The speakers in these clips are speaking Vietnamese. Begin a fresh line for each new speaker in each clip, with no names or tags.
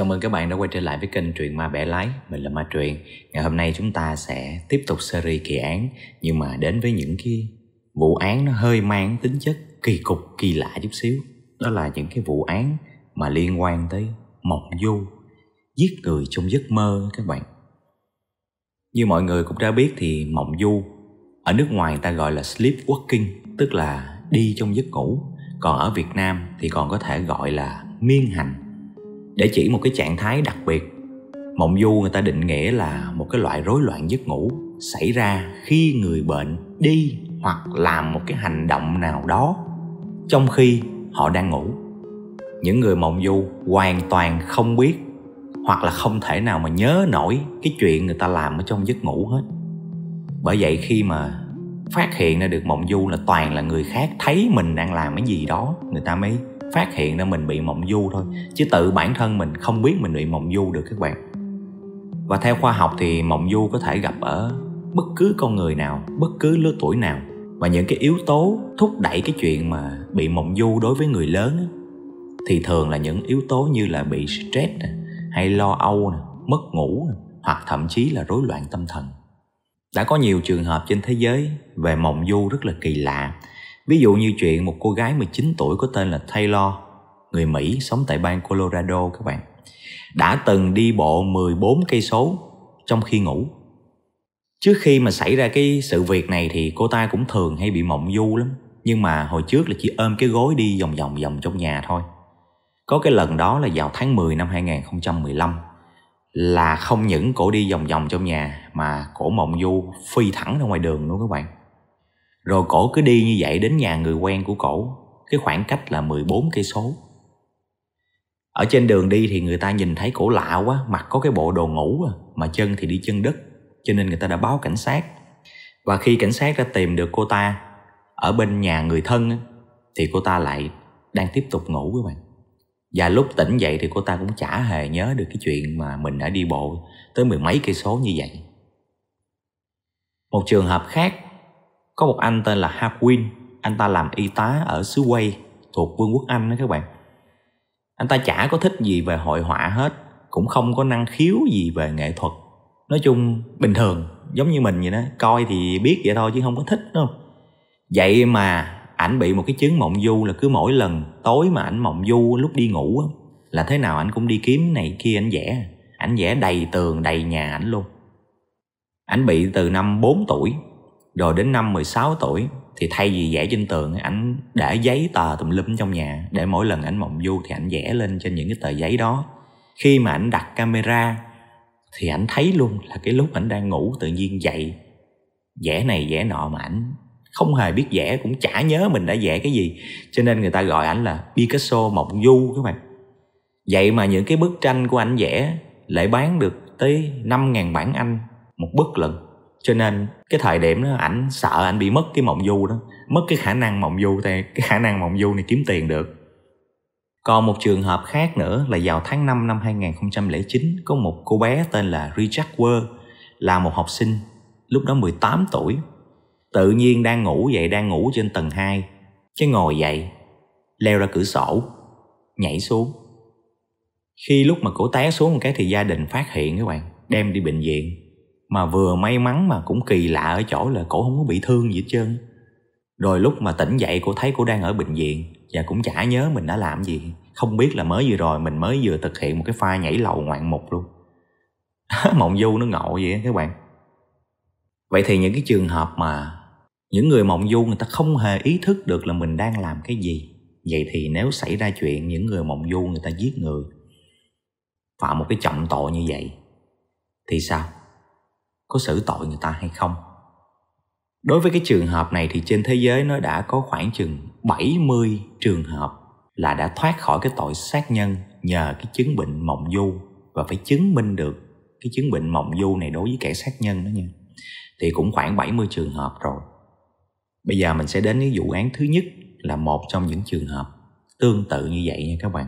Chào mừng các bạn đã quay trở lại với kênh Truyện Ma Bẻ Lái, mình là Ma Truyện. Ngày hôm nay chúng ta sẽ tiếp tục series kỳ án nhưng mà đến với những cái vụ án nó hơi mang tính chất kỳ cục, kỳ lạ chút xíu. Đó là những cái vụ án mà liên quan tới mộng du, giết người trong giấc mơ các bạn. Như mọi người cũng đã biết thì mộng du ở nước ngoài người ta gọi là sleepwalking, tức là đi trong giấc ngủ. Còn ở Việt Nam thì còn có thể gọi là miên hành để chỉ một cái trạng thái đặc biệt mộng du người ta định nghĩa là một cái loại rối loạn giấc ngủ xảy ra khi người bệnh đi hoặc làm một cái hành động nào đó trong khi họ đang ngủ những người mộng du hoàn toàn không biết hoặc là không thể nào mà nhớ nổi cái chuyện người ta làm ở trong giấc ngủ hết bởi vậy khi mà phát hiện ra được mộng du là toàn là người khác thấy mình đang làm cái gì đó người ta mới phát hiện ra mình bị mộng du thôi ừ. chứ tự bản thân mình không biết mình bị mộng du được các bạn và theo khoa học thì mộng du có thể gặp ở bất cứ con người nào bất cứ lứa tuổi nào và những cái yếu tố thúc đẩy cái chuyện mà bị mộng du đối với người lớn thì thường là những yếu tố như là bị stress hay lo âu mất ngủ hoặc thậm chí là rối loạn tâm thần đã có nhiều trường hợp trên thế giới về mộng du rất là kỳ lạ Ví dụ như chuyện một cô gái 19 tuổi có tên là Taylor, người Mỹ sống tại bang Colorado các bạn, đã từng đi bộ 14 cây số trong khi ngủ. Trước khi mà xảy ra cái sự việc này thì cô ta cũng thường hay bị mộng du lắm, nhưng mà hồi trước là chỉ ôm cái gối đi vòng vòng vòng trong nhà thôi. Có cái lần đó là vào tháng 10 năm 2015 là không những cổ đi vòng vòng trong nhà mà cổ mộng du phi thẳng ra ngoài đường luôn các bạn rồi cổ cứ đi như vậy đến nhà người quen của cổ, cái khoảng cách là 14 cây số. Ở trên đường đi thì người ta nhìn thấy cổ lạ quá, mặt có cái bộ đồ ngủ à, mà chân thì đi chân đất, cho nên người ta đã báo cảnh sát. Và khi cảnh sát đã tìm được cô ta ở bên nhà người thân thì cô ta lại đang tiếp tục ngủ các bạn. Và lúc tỉnh dậy thì cô ta cũng chả hề nhớ được cái chuyện mà mình đã đi bộ tới mười mấy cây số như vậy. Một trường hợp khác có một anh tên là Hawin anh ta làm y tá ở xứ Quay thuộc Vương quốc Anh đó các bạn anh ta chả có thích gì về hội họa hết cũng không có năng khiếu gì về nghệ thuật nói chung bình thường giống như mình vậy đó coi thì biết vậy thôi chứ không có thích đâu vậy mà ảnh bị một cái chứng mộng du là cứ mỗi lần tối mà ảnh mộng du lúc đi ngủ á, là thế nào ảnh cũng đi kiếm này kia ảnh vẽ ảnh vẽ đầy tường đầy nhà ảnh luôn ảnh bị từ năm 4 tuổi rồi đến năm 16 tuổi thì thay vì vẽ trên tường ảnh để giấy tờ tùm lum trong nhà để mỗi lần ảnh mộng du thì ảnh vẽ lên trên những cái tờ giấy đó khi mà ảnh đặt camera thì ảnh thấy luôn là cái lúc ảnh đang ngủ tự nhiên dậy vẽ này vẽ nọ mà ảnh không hề biết vẽ cũng chả nhớ mình đã vẽ cái gì cho nên người ta gọi ảnh là Picasso mộng du các bạn vậy mà những cái bức tranh của ảnh vẽ lại bán được tới 5.000 bản Anh một bức lần cho nên cái thời điểm đó ảnh sợ ảnh bị mất cái mộng du đó mất cái khả năng mộng du thì cái khả năng mộng du này kiếm tiền được còn một trường hợp khác nữa là vào tháng 5 năm 2009 có một cô bé tên là Richard Wer là một học sinh lúc đó 18 tuổi tự nhiên đang ngủ dậy đang ngủ trên tầng 2 chứ ngồi dậy leo ra cửa sổ nhảy xuống khi lúc mà cổ té xuống một cái thì gia đình phát hiện các bạn đem đi bệnh viện mà vừa may mắn mà cũng kỳ lạ ở chỗ là cổ không có bị thương gì hết trơn rồi lúc mà tỉnh dậy cô thấy cô đang ở bệnh viện và cũng chả nhớ mình đã làm gì không biết là mới vừa rồi mình mới vừa thực hiện một cái pha nhảy lầu ngoạn mục luôn mộng du nó ngộ vậy các bạn vậy thì những cái trường hợp mà những người mộng du người ta không hề ý thức được là mình đang làm cái gì vậy thì nếu xảy ra chuyện những người mộng du người ta giết người phạm một cái trọng tội như vậy thì sao có xử tội người ta hay không. Đối với cái trường hợp này thì trên thế giới nó đã có khoảng chừng 70 trường hợp là đã thoát khỏi cái tội sát nhân nhờ cái chứng bệnh mộng du và phải chứng minh được cái chứng bệnh mộng du này đối với kẻ sát nhân đó nha. Thì cũng khoảng 70 trường hợp rồi. Bây giờ mình sẽ đến cái vụ án thứ nhất là một trong những trường hợp tương tự như vậy nha các bạn.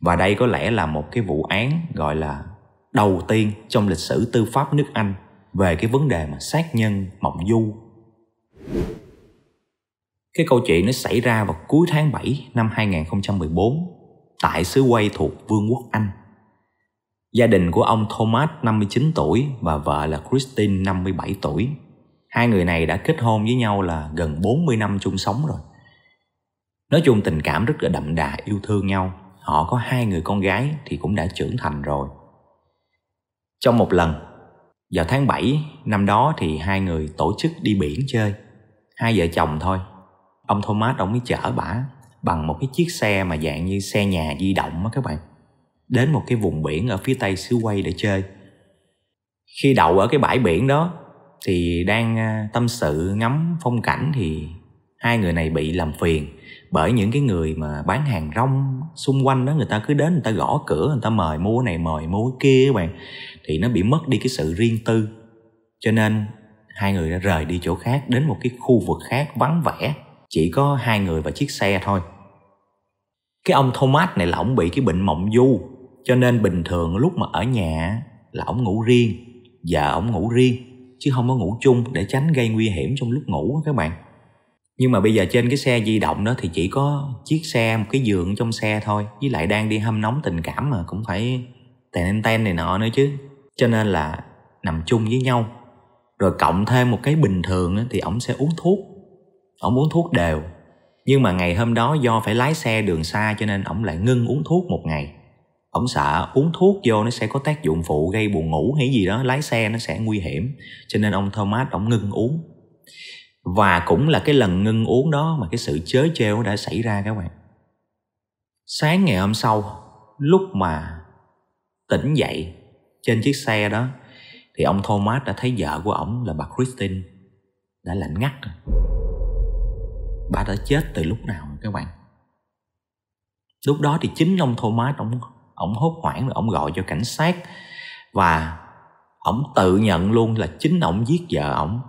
Và đây có lẽ là một cái vụ án gọi là đầu tiên trong lịch sử tư pháp nước Anh về cái vấn đề mà sát nhân mộng du cái câu chuyện nó xảy ra vào cuối tháng 7 năm 2014 tại xứ quay thuộc Vương quốc Anh. Gia đình của ông Thomas 59 tuổi và vợ là Christine 57 tuổi. Hai người này đã kết hôn với nhau là gần 40 năm chung sống rồi. Nói chung tình cảm rất là đậm đà yêu thương nhau. Họ có hai người con gái thì cũng đã trưởng thành rồi. Trong một lần, vào tháng 7 năm đó thì hai người tổ chức đi biển chơi Hai vợ chồng thôi Ông Thomas ông mới chở bả bằng một cái chiếc xe mà dạng như xe nhà di động á các bạn Đến một cái vùng biển ở phía tây xứ quay để chơi Khi đậu ở cái bãi biển đó Thì đang à, tâm sự ngắm phong cảnh thì Hai người này bị làm phiền bởi những cái người mà bán hàng rong xung quanh đó người ta cứ đến người ta gõ cửa người ta mời mua này mời mua kia các bạn thì nó bị mất đi cái sự riêng tư cho nên hai người đã rời đi chỗ khác đến một cái khu vực khác vắng vẻ chỉ có hai người và chiếc xe thôi cái ông thomas này là ổng bị cái bệnh mộng du cho nên bình thường lúc mà ở nhà là ổng ngủ riêng và ổng ngủ riêng chứ không có ngủ chung để tránh gây nguy hiểm trong lúc ngủ các bạn nhưng mà bây giờ trên cái xe di động đó thì chỉ có chiếc xe một cái giường trong xe thôi với lại đang đi hâm nóng tình cảm mà cũng phải tèn ten này nọ nữa chứ cho nên là nằm chung với nhau rồi cộng thêm một cái bình thường thì ổng sẽ uống thuốc ổng uống thuốc đều nhưng mà ngày hôm đó do phải lái xe đường xa cho nên ổng lại ngưng uống thuốc một ngày ổng sợ uống thuốc vô nó sẽ có tác dụng phụ gây buồn ngủ hay gì đó lái xe nó sẽ nguy hiểm cho nên ông thomas ổng ngưng uống và cũng là cái lần ngưng uống đó mà cái sự chớ treo đã xảy ra các bạn sáng ngày hôm sau lúc mà tỉnh dậy trên chiếc xe đó thì ông Thomas đã thấy vợ của ổng là bà Christine đã lạnh ngắt rồi. Bà đã chết từ lúc nào các bạn? Lúc đó thì chính ông Thomas ổng ông hốt hoảng rồi ông gọi cho cảnh sát và ông tự nhận luôn là chính ông giết vợ ông.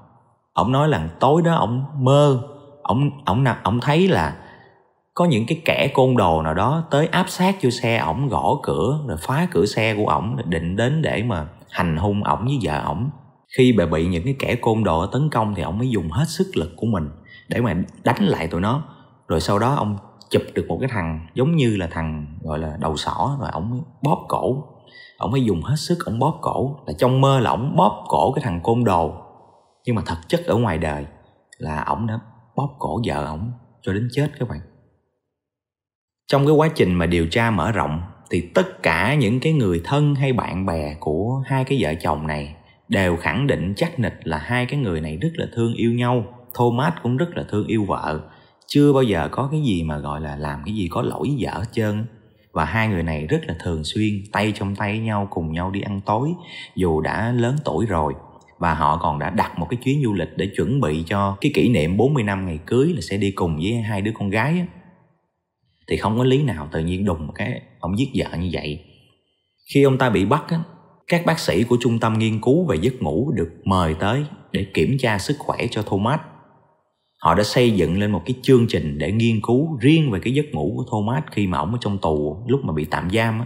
Ông nói là tối đó ông mơ, ông ổng ông thấy là có những cái kẻ côn đồ nào đó tới áp sát vô xe ổng gõ cửa rồi phá cửa xe của ổng định đến để mà hành hung ổng với vợ ổng khi bà bị những cái kẻ côn đồ tấn công thì ổng mới dùng hết sức lực của mình để mà đánh lại tụi nó rồi sau đó ông chụp được một cái thằng giống như là thằng gọi là đầu sỏ rồi ổng bóp cổ ổng mới dùng hết sức ổng bóp cổ là trong mơ là ổng bóp cổ cái thằng côn đồ nhưng mà thật chất ở ngoài đời là ổng đã bóp cổ vợ ổng cho đến chết các bạn trong cái quá trình mà điều tra mở rộng thì tất cả những cái người thân hay bạn bè của hai cái vợ chồng này đều khẳng định chắc nịch là hai cái người này rất là thương yêu nhau thomas cũng rất là thương yêu vợ chưa bao giờ có cái gì mà gọi là làm cái gì có lỗi với vợ hết trơn và hai người này rất là thường xuyên tay trong tay nhau cùng nhau đi ăn tối dù đã lớn tuổi rồi và họ còn đã đặt một cái chuyến du lịch để chuẩn bị cho cái kỷ niệm 40 năm ngày cưới là sẽ đi cùng với hai đứa con gái á thì không có lý nào tự nhiên đùng cái ông giết vợ như vậy khi ông ta bị bắt á, các bác sĩ của trung tâm nghiên cứu về giấc ngủ được mời tới để kiểm tra sức khỏe cho Thomas họ đã xây dựng lên một cái chương trình để nghiên cứu riêng về cái giấc ngủ của Thomas khi mà ông ở trong tù lúc mà bị tạm giam á.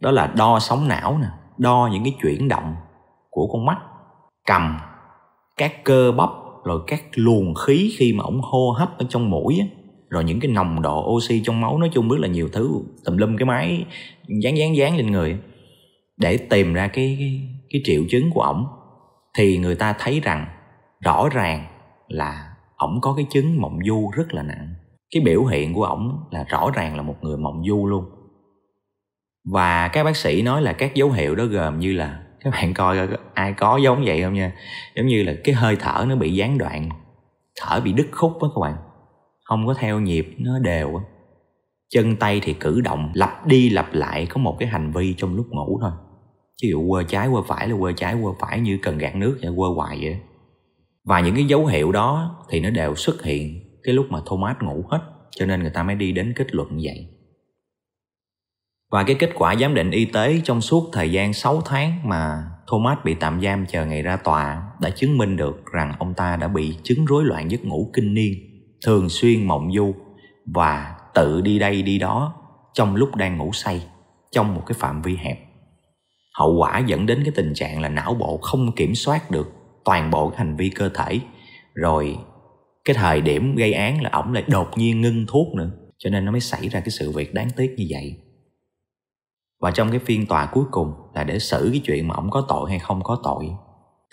đó là đo sóng não nè đo những cái chuyển động của con mắt cầm các cơ bắp rồi các luồng khí khi mà ổng hô hấp ở trong mũi á, rồi những cái nồng độ oxy trong máu nói chung rất là nhiều thứ tùm lum cái máy dán dán dán lên người để tìm ra cái cái, cái triệu chứng của ổng thì người ta thấy rằng rõ ràng là ổng có cái chứng mộng du rất là nặng cái biểu hiện của ổng là rõ ràng là một người mộng du luôn và các bác sĩ nói là các dấu hiệu đó gồm như là các bạn coi ai có giống vậy không nha giống như là cái hơi thở nó bị gián đoạn thở bị đứt khúc đó các bạn không có theo nhịp nó đều chân tay thì cử động lặp đi lặp lại có một cái hành vi trong lúc ngủ thôi ví dụ quơ trái quơ phải là quơ trái quơ phải như cần gạt nước vậy quơ hoài vậy và những cái dấu hiệu đó thì nó đều xuất hiện cái lúc mà Thomas ngủ hết cho nên người ta mới đi đến kết luận vậy và cái kết quả giám định y tế trong suốt thời gian 6 tháng mà Thomas bị tạm giam chờ ngày ra tòa đã chứng minh được rằng ông ta đã bị chứng rối loạn giấc ngủ kinh niên thường xuyên mộng du và tự đi đây đi đó trong lúc đang ngủ say trong một cái phạm vi hẹp hậu quả dẫn đến cái tình trạng là não bộ không kiểm soát được toàn bộ cái hành vi cơ thể rồi cái thời điểm gây án là ổng lại đột nhiên ngưng thuốc nữa cho nên nó mới xảy ra cái sự việc đáng tiếc như vậy và trong cái phiên tòa cuối cùng là để xử cái chuyện mà ổng có tội hay không có tội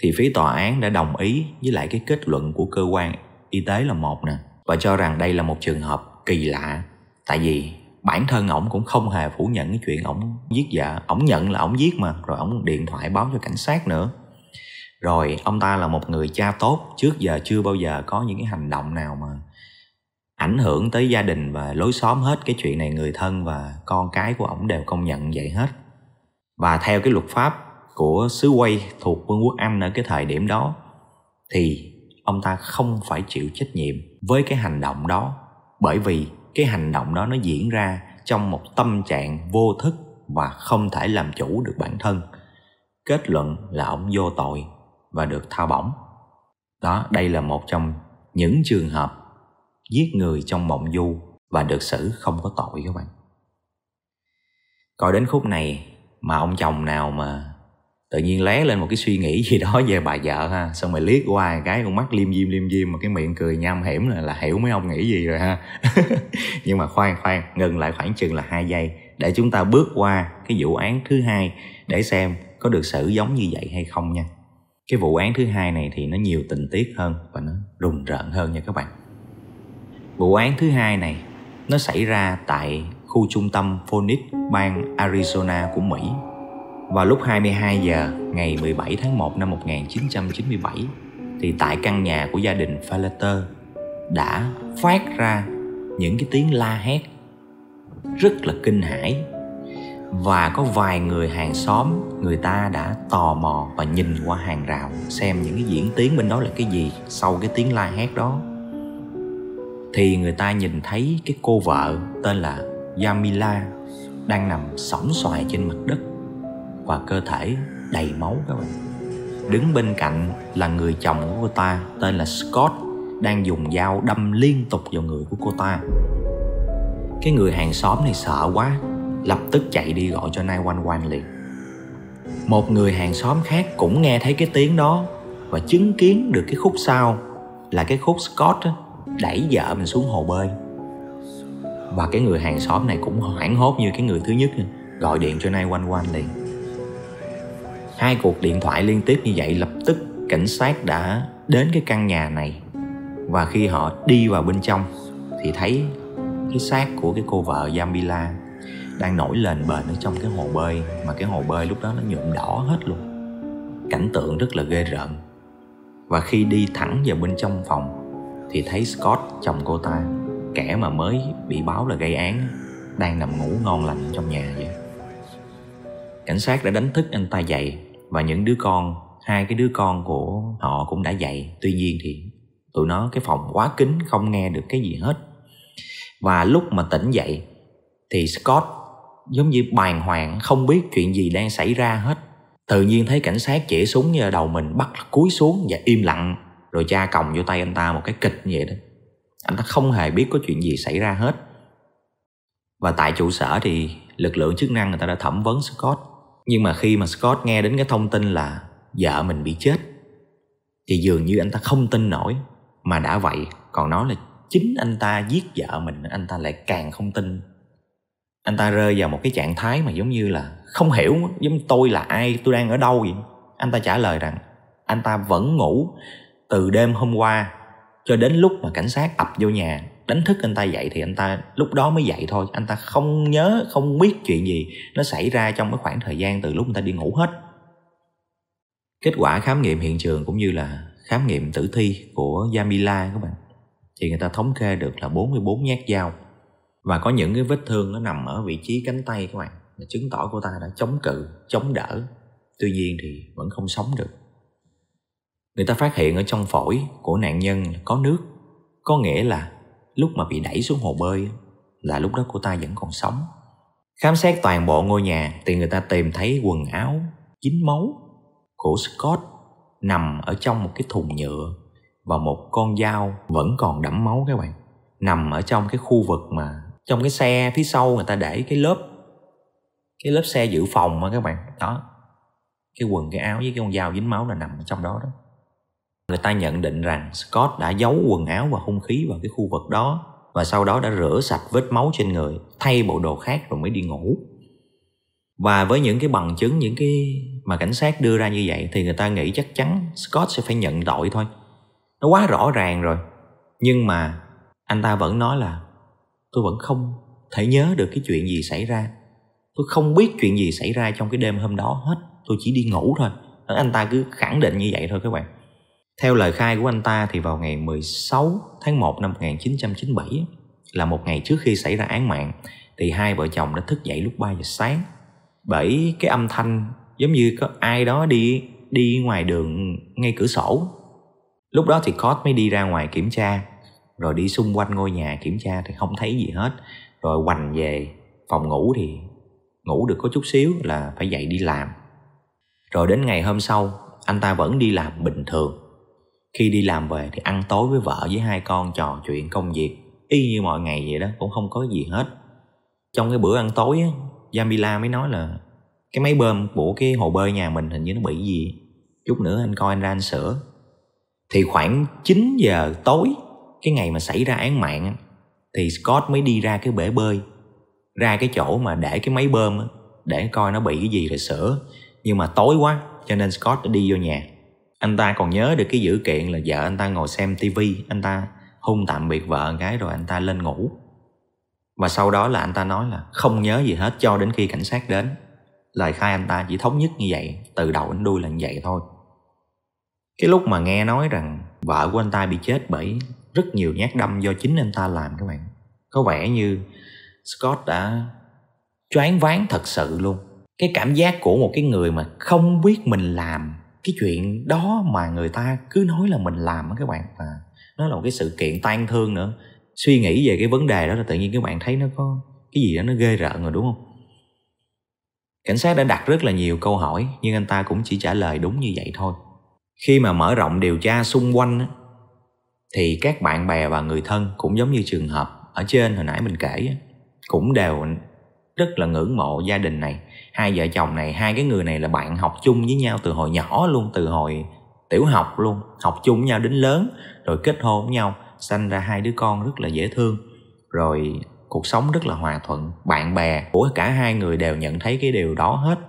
thì phía tòa án đã đồng ý với lại cái kết luận của cơ quan y tế là một nè và cho rằng đây là một trường hợp kỳ lạ tại vì bản thân ổng cũng không hề phủ nhận cái chuyện ổng giết vợ ổng nhận là ổng giết mà rồi ổng điện thoại báo cho cảnh sát nữa rồi ông ta là một người cha tốt trước giờ chưa bao giờ có những cái hành động nào mà ảnh hưởng tới gia đình và lối xóm hết cái chuyện này người thân và con cái của ổng đều công nhận vậy hết và theo cái luật pháp của xứ quay thuộc vương quốc anh ở cái thời điểm đó thì ông ta không phải chịu trách nhiệm với cái hành động đó bởi vì cái hành động đó nó diễn ra trong một tâm trạng vô thức và không thể làm chủ được bản thân kết luận là ông vô tội và được tha bổng đó đây là một trong những trường hợp giết người trong mộng du và được xử không có tội các bạn coi đến khúc này mà ông chồng nào mà tự nhiên lé lên một cái suy nghĩ gì đó về bà vợ ha xong rồi liếc qua cái con mắt liêm diêm liêm diêm mà cái miệng cười nham hiểm là, là hiểu mấy ông nghĩ gì rồi ha nhưng mà khoan khoan ngừng lại khoảng chừng là hai giây để chúng ta bước qua cái vụ án thứ hai để xem có được xử giống như vậy hay không nha cái vụ án thứ hai này thì nó nhiều tình tiết hơn và nó rùng rợn hơn nha các bạn vụ án thứ hai này nó xảy ra tại khu trung tâm Phoenix bang Arizona của Mỹ vào lúc 22 giờ ngày 17 tháng 1 năm 1997 thì tại căn nhà của gia đình Faleter đã phát ra những cái tiếng la hét rất là kinh hãi và có vài người hàng xóm người ta đã tò mò và nhìn qua hàng rào xem những cái diễn tiến bên đó là cái gì sau cái tiếng la hét đó thì người ta nhìn thấy cái cô vợ tên là Yamila đang nằm sóng xoài trên mặt đất và cơ thể đầy máu các bạn đứng bên cạnh là người chồng của cô ta tên là Scott đang dùng dao đâm liên tục vào người của cô ta cái người hàng xóm này sợ quá lập tức chạy đi gọi cho 911 liền một người hàng xóm khác cũng nghe thấy cái tiếng đó và chứng kiến được cái khúc sau là cái khúc Scott đó, đẩy vợ mình xuống hồ bơi và cái người hàng xóm này cũng hoảng hốt như cái người thứ nhất gọi điện cho 911 liền hai cuộc điện thoại liên tiếp như vậy lập tức cảnh sát đã đến cái căn nhà này và khi họ đi vào bên trong thì thấy cái xác của cái cô vợ Jamila đang nổi lên bền ở trong cái hồ bơi mà cái hồ bơi lúc đó nó nhuộm đỏ hết luôn cảnh tượng rất là ghê rợn và khi đi thẳng vào bên trong phòng thì thấy Scott chồng cô ta kẻ mà mới bị báo là gây án đang nằm ngủ ngon lành trong nhà vậy cảnh sát đã đánh thức anh ta dậy và những đứa con hai cái đứa con của họ cũng đã dậy tuy nhiên thì tụi nó cái phòng quá kín không nghe được cái gì hết và lúc mà tỉnh dậy thì Scott giống như bàng hoàng không biết chuyện gì đang xảy ra hết tự nhiên thấy cảnh sát chĩa súng vào đầu mình bắt cúi xuống và im lặng rồi cha còng vô tay anh ta một cái kịch như vậy đó anh ta không hề biết có chuyện gì xảy ra hết và tại trụ sở thì lực lượng chức năng người ta đã thẩm vấn Scott nhưng mà khi mà Scott nghe đến cái thông tin là vợ mình bị chết thì dường như anh ta không tin nổi mà đã vậy còn nói là chính anh ta giết vợ mình anh ta lại càng không tin anh ta rơi vào một cái trạng thái mà giống như là không hiểu giống tôi là ai tôi đang ở đâu vậy anh ta trả lời rằng anh ta vẫn ngủ từ đêm hôm qua cho đến lúc mà cảnh sát ập vô nhà đánh thức anh ta dậy thì anh ta lúc đó mới dậy thôi anh ta không nhớ không biết chuyện gì nó xảy ra trong cái khoảng thời gian từ lúc người ta đi ngủ hết kết quả khám nghiệm hiện trường cũng như là khám nghiệm tử thi của Yamila các bạn thì người ta thống kê được là 44 nhát dao và có những cái vết thương nó nằm ở vị trí cánh tay các bạn là chứng tỏ cô ta đã chống cự chống đỡ tuy nhiên thì vẫn không sống được người ta phát hiện ở trong phổi của nạn nhân có nước có nghĩa là lúc mà bị đẩy xuống hồ bơi là lúc đó cô ta vẫn còn sống. Khám xét toàn bộ ngôi nhà thì người ta tìm thấy quần áo dính máu của Scott nằm ở trong một cái thùng nhựa và một con dao vẫn còn đẫm máu các bạn nằm ở trong cái khu vực mà trong cái xe phía sau người ta để cái lớp cái lớp xe dự phòng mà các bạn đó cái quần cái áo với cái con dao dính máu là nằm ở trong đó đó Người ta nhận định rằng Scott đã giấu quần áo và hung khí vào cái khu vực đó và sau đó đã rửa sạch vết máu trên người, thay bộ đồ khác rồi mới đi ngủ. Và với những cái bằng chứng, những cái mà cảnh sát đưa ra như vậy thì người ta nghĩ chắc chắn Scott sẽ phải nhận tội thôi. Nó quá rõ ràng rồi. Nhưng mà anh ta vẫn nói là tôi vẫn không thể nhớ được cái chuyện gì xảy ra. Tôi không biết chuyện gì xảy ra trong cái đêm hôm đó hết. Tôi chỉ đi ngủ thôi. Anh ta cứ khẳng định như vậy thôi các bạn theo lời khai của anh ta thì vào ngày 16 tháng 1 năm 1997 là một ngày trước khi xảy ra án mạng thì hai vợ chồng đã thức dậy lúc 3 giờ sáng bởi cái âm thanh giống như có ai đó đi đi ngoài đường ngay cửa sổ. Lúc đó thì Cốt mới đi ra ngoài kiểm tra rồi đi xung quanh ngôi nhà kiểm tra thì không thấy gì hết rồi hoành về phòng ngủ thì ngủ được có chút xíu là phải dậy đi làm rồi đến ngày hôm sau anh ta vẫn đi làm bình thường khi đi làm về thì ăn tối với vợ với hai con trò chuyện công việc y như mọi ngày vậy đó cũng không có gì hết trong cái bữa ăn tối á Jamila mới nói là cái máy bơm của cái hồ bơi nhà mình hình như nó bị gì chút nữa anh coi anh ra anh sửa thì khoảng 9 giờ tối cái ngày mà xảy ra án mạng thì Scott mới đi ra cái bể bơi ra cái chỗ mà để cái máy bơm để coi nó bị cái gì rồi sửa nhưng mà tối quá cho nên Scott đã đi vô nhà anh ta còn nhớ được cái dữ kiện là vợ anh ta ngồi xem tivi anh ta hung tạm biệt vợ gái rồi anh ta lên ngủ và sau đó là anh ta nói là không nhớ gì hết cho đến khi cảnh sát đến lời khai anh ta chỉ thống nhất như vậy từ đầu đến đuôi là như vậy thôi cái lúc mà nghe nói rằng vợ của anh ta bị chết bởi rất nhiều nhát đâm do chính anh ta làm các bạn có vẻ như Scott đã choáng váng thật sự luôn cái cảm giác của một cái người mà không biết mình làm cái chuyện đó mà người ta cứ nói là mình làm á các bạn và nó là một cái sự kiện tan thương nữa suy nghĩ về cái vấn đề đó là tự nhiên các bạn thấy nó có cái gì đó nó ghê rợn rồi đúng không cảnh sát đã đặt rất là nhiều câu hỏi nhưng anh ta cũng chỉ trả lời đúng như vậy thôi khi mà mở rộng điều tra xung quanh thì các bạn bè và người thân cũng giống như trường hợp ở trên hồi nãy mình kể cũng đều rất là ngưỡng mộ gia đình này hai vợ chồng này hai cái người này là bạn học chung với nhau từ hồi nhỏ luôn từ hồi tiểu học luôn học chung với nhau đến lớn rồi kết hôn với nhau sanh ra hai đứa con rất là dễ thương rồi cuộc sống rất là hòa thuận bạn bè của cả hai người đều nhận thấy cái điều đó hết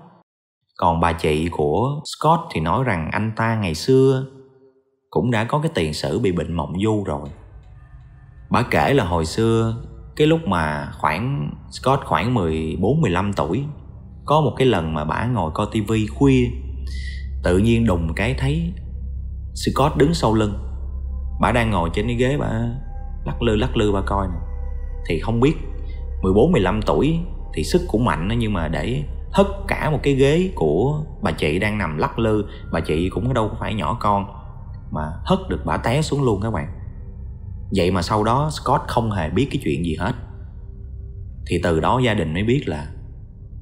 còn bà chị của scott thì nói rằng anh ta ngày xưa cũng đã có cái tiền sử bị bệnh mộng du rồi bà kể là hồi xưa cái lúc mà khoảng scott khoảng 14 15 tuổi có một cái lần mà bả ngồi coi tivi khuya tự nhiên đùng cái thấy Scott đứng sau lưng Bà đang ngồi trên cái ghế bà lắc lư lắc lư bà coi nè Thì không biết 14-15 tuổi thì sức cũng mạnh đó nhưng mà để hất cả một cái ghế của bà chị đang nằm lắc lư Bà chị cũng đâu phải nhỏ con Mà hất được bà té xuống luôn các bạn Vậy mà sau đó Scott không hề biết cái chuyện gì hết Thì từ đó gia đình mới biết là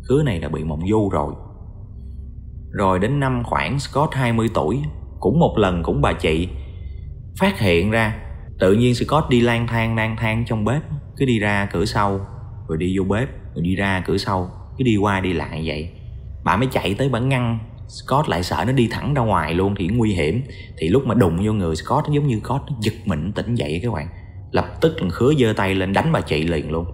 Khứa này đã bị mộng du rồi Rồi đến năm khoảng Scott 20 tuổi Cũng một lần cũng bà chị Phát hiện ra Tự nhiên Scott đi lang thang lang thang trong bếp Cứ đi ra cửa sau Rồi đi vô bếp Rồi đi ra cửa sau Cứ đi qua đi lại vậy Bà mới chạy tới bản ngăn Scott lại sợ nó đi thẳng ra ngoài luôn thì nguy hiểm thì lúc mà đụng vô người Scott giống như Scott giật mình tỉnh dậy các bạn lập tức thằng khứa giơ tay lên đánh bà chị liền luôn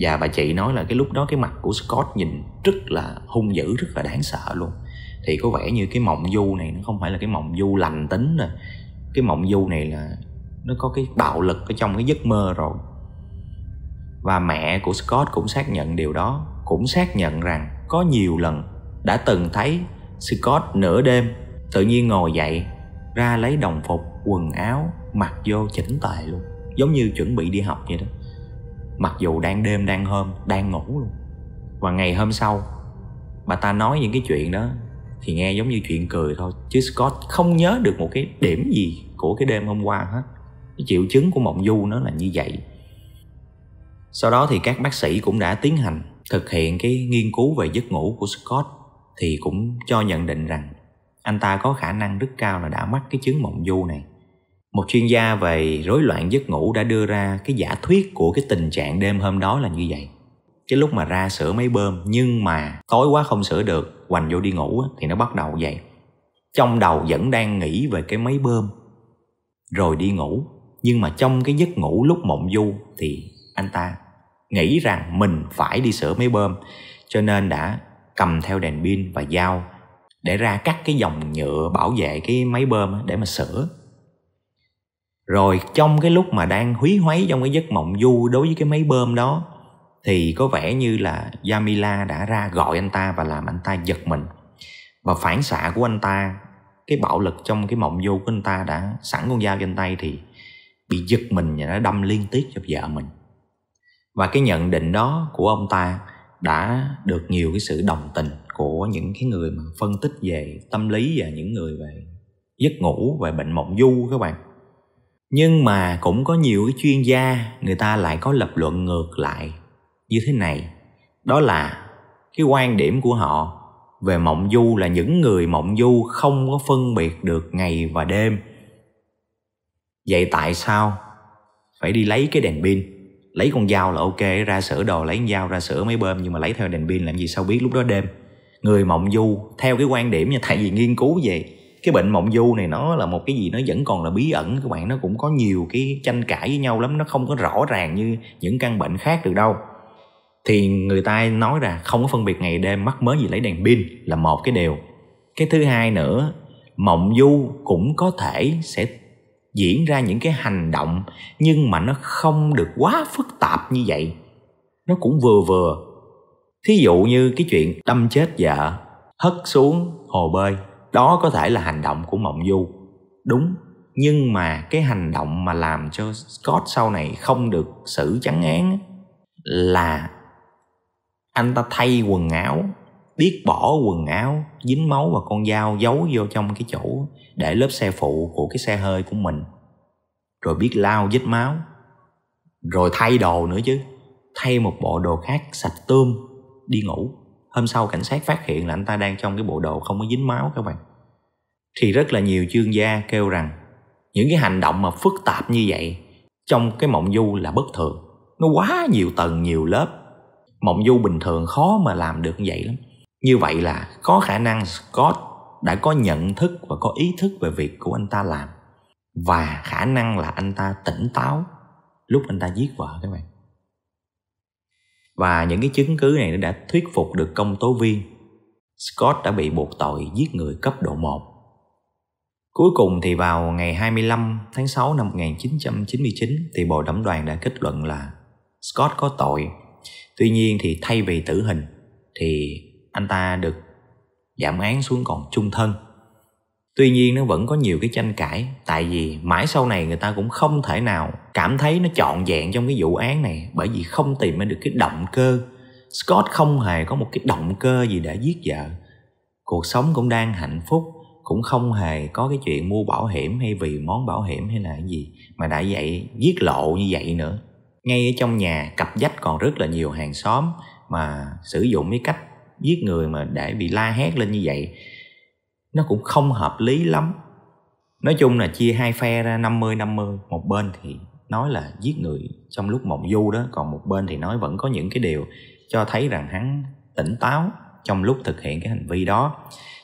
và bà chị nói là cái lúc đó cái mặt của Scott nhìn rất là hung dữ rất là đáng sợ luôn thì có vẻ như cái mộng du này nó không phải là cái mộng du lành tính rồi cái mộng du này là nó có cái bạo lực ở trong cái giấc mơ rồi và mẹ của Scott cũng xác nhận điều đó cũng xác nhận rằng có nhiều lần đã từng thấy Scott nửa đêm tự nhiên ngồi dậy ra lấy đồng phục quần áo mặc vô chỉnh tề luôn giống như chuẩn bị đi học vậy đó mặc dù đang đêm đang hôm đang ngủ luôn và ngày hôm sau bà ta nói những cái chuyện đó thì nghe giống như chuyện cười thôi chứ Scott không nhớ được một cái điểm gì của cái đêm hôm qua hết cái triệu chứng của mộng du nó là như vậy sau đó thì các bác sĩ cũng đã tiến hành thực hiện cái nghiên cứu về giấc ngủ của Scott thì cũng cho nhận định rằng anh ta có khả năng rất cao là đã mắc cái chứng mộng du này một chuyên gia về rối loạn giấc ngủ đã đưa ra cái giả thuyết của cái tình trạng đêm hôm đó là như vậy cái lúc mà ra sửa máy bơm nhưng mà tối quá không sửa được hoành vô đi ngủ thì nó bắt đầu vậy trong đầu vẫn đang nghĩ về cái máy bơm rồi đi ngủ nhưng mà trong cái giấc ngủ lúc mộng du thì anh ta nghĩ rằng mình phải đi sửa máy bơm cho nên đã cầm theo đèn pin và dao để ra cắt cái dòng nhựa bảo vệ cái máy bơm để mà sửa rồi trong cái lúc mà đang húy hoáy trong cái giấc mộng du đối với cái máy bơm đó thì có vẻ như là Yamila đã ra gọi anh ta và làm anh ta giật mình và phản xạ của anh ta cái bạo lực trong cái mộng du của anh ta đã sẵn con dao trên tay thì bị giật mình và nó đâm liên tiếp cho vợ mình và cái nhận định đó của ông ta đã được nhiều cái sự đồng tình của những cái người mà phân tích về tâm lý và những người về giấc ngủ về bệnh mộng du các bạn nhưng mà cũng có nhiều cái chuyên gia người ta lại có lập luận ngược lại như thế này đó là cái quan điểm của họ về mộng du là những người mộng du không có phân biệt được ngày và đêm vậy tại sao phải đi lấy cái đèn pin lấy con dao là ok ra sửa đồ lấy con dao ra sửa máy bơm nhưng mà lấy theo đèn pin làm gì sao biết lúc đó đêm người mộng du theo cái quan điểm nha tại vì nghiên cứu về cái bệnh mộng du này nó là một cái gì nó vẫn còn là bí ẩn các bạn nó cũng có nhiều cái tranh cãi với nhau lắm nó không có rõ ràng như những căn bệnh khác được đâu thì người ta nói là không có phân biệt ngày đêm mắc mới gì lấy đèn pin là một cái điều cái thứ hai nữa mộng du cũng có thể sẽ diễn ra những cái hành động nhưng mà nó không được quá phức tạp như vậy nó cũng vừa vừa thí dụ như cái chuyện đâm chết vợ hất xuống hồ bơi đó có thể là hành động của mộng du đúng nhưng mà cái hành động mà làm cho scott sau này không được xử trắng án là anh ta thay quần áo biết bỏ quần áo dính máu và con dao giấu vô trong cái chỗ để lớp xe phụ của cái xe hơi của mình rồi biết lao vết máu rồi thay đồ nữa chứ thay một bộ đồ khác sạch tươm đi ngủ hôm sau cảnh sát phát hiện là anh ta đang trong cái bộ đồ không có dính máu các bạn thì rất là nhiều chuyên gia kêu rằng những cái hành động mà phức tạp như vậy trong cái mộng du là bất thường nó quá nhiều tầng nhiều lớp mộng du bình thường khó mà làm được như vậy lắm như vậy là có khả năng scott đã có nhận thức và có ý thức về việc của anh ta làm và khả năng là anh ta tỉnh táo lúc anh ta giết vợ các bạn và những cái chứng cứ này đã thuyết phục được công tố viên Scott đã bị buộc tội giết người cấp độ 1. Cuối cùng thì vào ngày 25 tháng 6 năm 1999 thì bộ đẩm đoàn đã kết luận là Scott có tội. Tuy nhiên thì thay vì tử hình thì anh ta được giảm án xuống còn chung thân tuy nhiên nó vẫn có nhiều cái tranh cãi tại vì mãi sau này người ta cũng không thể nào cảm thấy nó trọn vẹn trong cái vụ án này bởi vì không tìm ra được cái động cơ scott không hề có một cái động cơ gì để giết vợ cuộc sống cũng đang hạnh phúc cũng không hề có cái chuyện mua bảo hiểm hay vì món bảo hiểm hay là gì mà đã vậy giết lộ như vậy nữa ngay ở trong nhà cặp dách còn rất là nhiều hàng xóm mà sử dụng cái cách giết người mà để bị la hét lên như vậy nó cũng không hợp lý lắm nói chung là chia hai phe ra 50 50 một bên thì nói là giết người trong lúc mộng du đó còn một bên thì nói vẫn có những cái điều cho thấy rằng hắn tỉnh táo trong lúc thực hiện cái hành vi đó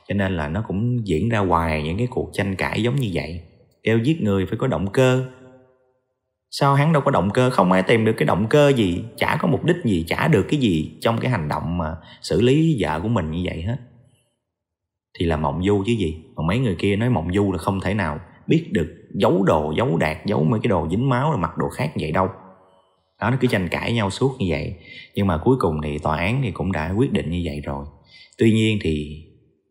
cho nên là nó cũng diễn ra hoài những cái cuộc tranh cãi giống như vậy kêu giết người phải có động cơ sao hắn đâu có động cơ không ai tìm được cái động cơ gì chả có mục đích gì chả được cái gì trong cái hành động mà xử lý vợ của mình như vậy hết thì là mộng du chứ gì còn mấy người kia nói mộng du là không thể nào biết được giấu đồ giấu đạt giấu mấy cái đồ dính máu rồi mặc đồ khác vậy đâu đó nó cứ tranh cãi nhau suốt như vậy nhưng mà cuối cùng thì tòa án thì cũng đã quyết định như vậy rồi tuy nhiên thì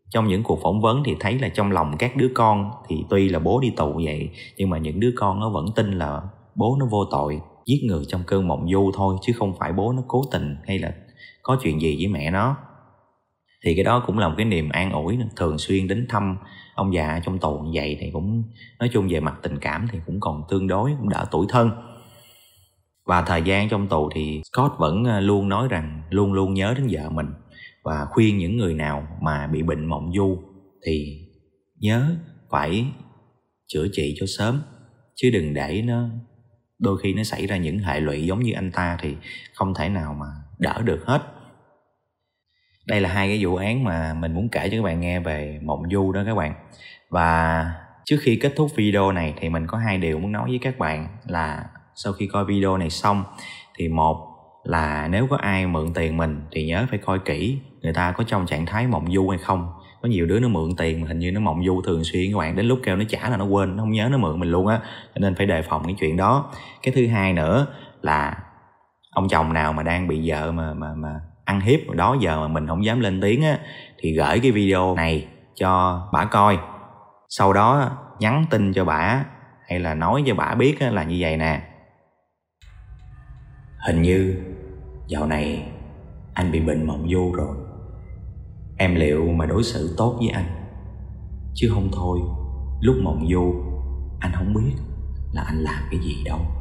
trong những cuộc phỏng vấn thì thấy là trong lòng các đứa con thì tuy là bố đi tù vậy nhưng mà những đứa con nó vẫn tin là bố nó vô tội giết người trong cơn mộng du thôi chứ không phải bố nó cố tình hay là có chuyện gì với mẹ nó thì cái đó cũng là một cái niềm an ủi thường xuyên đến thăm ông già trong tù như vậy thì cũng nói chung về mặt tình cảm thì cũng còn tương đối cũng đỡ tuổi thân và thời gian trong tù thì Scott vẫn ờ, luôn nói rằng luôn luôn nhớ đến vợ mình và khuyên những người nào mà bị bệnh mộng du thì nhớ phải chữa trị cho sớm chứ đừng để nó đôi khi nó xảy ra những hệ lụy giống như anh ta thì không thể nào mà đỡ được hết đây là hai cái vụ án mà mình muốn kể cho các bạn nghe về mộng du đó các bạn và trước khi kết thúc video này thì mình có hai điều muốn nói với các bạn là sau khi coi video này xong thì một là nếu có ai mượn tiền mình thì nhớ phải coi kỹ người ta có trong trạng thái mộng du hay không có nhiều đứa nó mượn tiền mà hình như nó mộng du thường xuyên các bạn đến lúc kêu nó trả là nó quên nó không nhớ nó mượn mình luôn á cho nên phải đề phòng cái chuyện đó cái thứ hai nữa là ông chồng nào mà đang bị vợ mà mà mà ăn hiếp hồi đó giờ mà mình không dám lên tiếng á thì gửi cái video này cho bà coi sau đó nhắn tin cho bà hay là nói cho bà biết là như vậy nè hình như dạo này anh bị bệnh mộng du rồi em liệu mà đối xử tốt với anh chứ không thôi lúc mộng du anh không biết là anh làm cái gì đâu